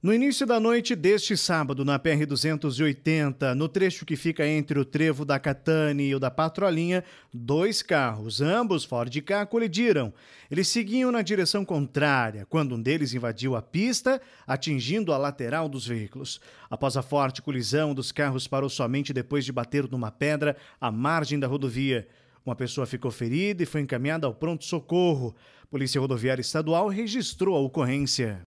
No início da noite deste sábado, na PR-280, no trecho que fica entre o trevo da Catane e o da Patrolinha, dois carros, ambos Ford K, colidiram. Eles seguiam na direção contrária, quando um deles invadiu a pista, atingindo a lateral dos veículos. Após a forte colisão, um dos carros parou somente depois de bater numa pedra à margem da rodovia. Uma pessoa ficou ferida e foi encaminhada ao pronto-socorro. Polícia Rodoviária Estadual registrou a ocorrência.